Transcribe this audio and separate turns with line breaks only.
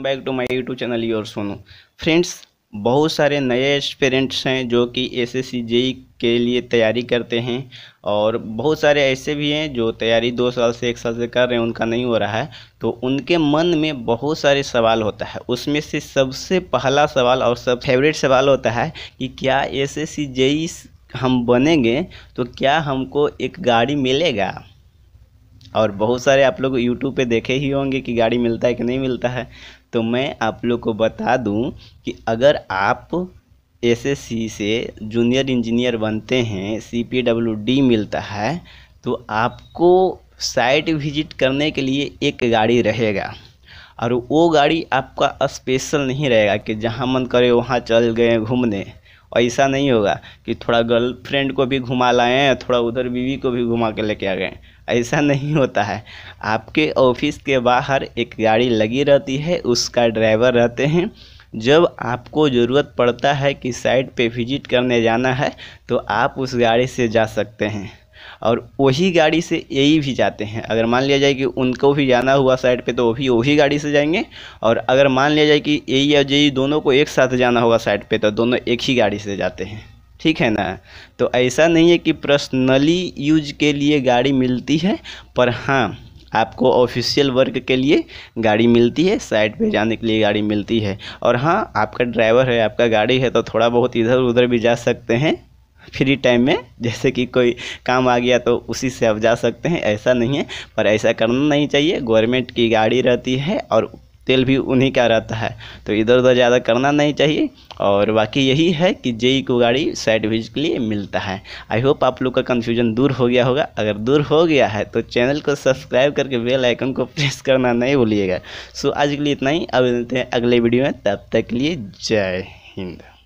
welcome back to my YouTube channel your Sonu friends बहुत सारे नए एस्पेरेंट्स हैं जो कि एस एस के लिए तैयारी करते हैं और बहुत सारे ऐसे भी हैं जो तैयारी दो साल से एक साल से कर रहे हैं उनका नहीं हो रहा है तो उनके मन में बहुत सारे सवाल होता है उसमें से सबसे पहला सवाल और सब फेवरेट सवाल होता है कि क्या एस एस हम बनेंगे तो क्या हमको एक गाड़ी मिलेगा और बहुत सारे आप लोग यूट्यूब पे देखे ही होंगे कि गाड़ी मिलता है कि नहीं मिलता है तो मैं आप लोग को बता दूं कि अगर आप एसएससी से जूनियर इंजीनियर बनते हैं सीपीडब्ल्यूडी मिलता है तो आपको साइट विजिट करने के लिए एक गाड़ी रहेगा और वो गाड़ी आपका स्पेशल नहीं रहेगा कि जहाँ मन करे वहाँ चल गए घूमने ऐसा नहीं होगा कि थोड़ा गर्लफ्रेंड को भी घुमा लाएँ थोड़ा उधर बीवी को भी घुमा के लेके आ गए ऐसा नहीं होता है आपके ऑफिस के बाहर एक गाड़ी लगी रहती है उसका ड्राइवर रहते हैं जब आपको ज़रूरत पड़ता है कि साइट पे विजिट करने जाना है तो आप उस गाड़ी से जा सकते हैं और वही गाड़ी से यही भी जाते हैं अगर मान लिया जाए कि उनको भी जाना हुआ साइड पे तो वो भी वही गाड़ी से जाएंगे और अगर मान लिया जाए कि यही या यही दोनों को एक साथ जाना होगा साइड पे तो दोनों एक ही गाड़ी से जाते हैं ठीक है ना तो ऐसा नहीं है कि पर्सनली यूज के लिए गाड़ी मिलती है पर हाँ आपको ऑफिशियल वर्क के लिए गाड़ी मिलती है साइड पे जाने के लिए गाड़ी मिलती है और हाँ आपका ड्राइवर है आपका गाड़ी है तो थोड़ा बहुत इधर उधर भी जा सकते हैं फ्री टाइम में जैसे कि कोई काम आ गया तो उसी से आप जा सकते हैं ऐसा नहीं है पर ऐसा करना नहीं चाहिए गवर्नमेंट की गाड़ी रहती है और तेल भी उन्हीं का रहता है तो इधर उधर ज़्यादा करना नहीं चाहिए और बाकी यही है कि जेई को गाड़ी साइड विज के लिए मिलता है आई होप आप लोग का कन्फ्यूजन दूर हो गया होगा अगर दूर हो गया है तो चैनल को सब्सक्राइब करके बेल आइकन को प्रेस करना नहीं भूलिएगा सो आज के लिए इतना ही अब मिलते हैं अगले वीडियो में तब तक के लिए जय हिंद